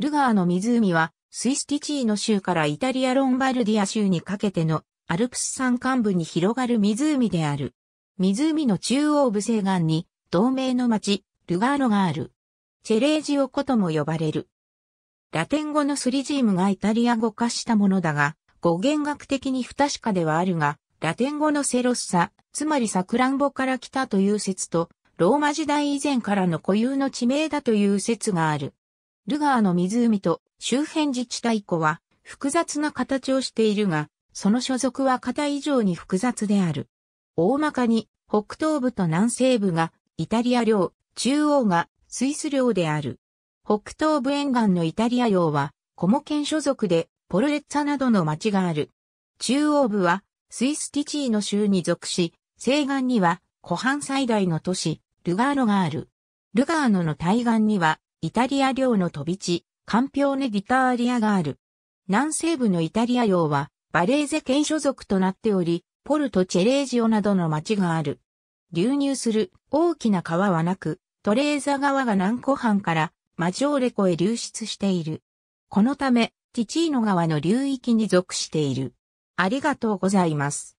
ルガーの湖は、スイスティチーノ州からイタリアロンバルディア州にかけてのアルプス山間部に広がる湖である。湖の中央部西岸に同盟の町、ルガーノがある。チェレージオコとも呼ばれる。ラテン語のスリジームがイタリア語化したものだが、語源学的に不確かではあるが、ラテン語のセロッサ、つまりサクランボから来たという説と、ローマ時代以前からの固有の地名だという説がある。ルガーの湖と周辺自治体湖は複雑な形をしているが、その所属は型以上に複雑である。大まかに北東部と南西部がイタリア領、中央がスイス領である。北東部沿岸のイタリア領はコモ県所属でポルレッツァなどの町がある。中央部はスイスティチーの州に属し、西岸には湖畔最大の都市、ルガーノがある。ルガーノの対岸にはイタリア領の飛び地、カンピオーネ・ディターリアがある。南西部のイタリア領は、バレーゼ県所属となっており、ポルト・チェレージオなどの町がある。流入する大きな川はなく、トレーザ川が南湖畔からマジョーレ湖へ流出している。このため、ティチーノ川の流域に属している。ありがとうございます。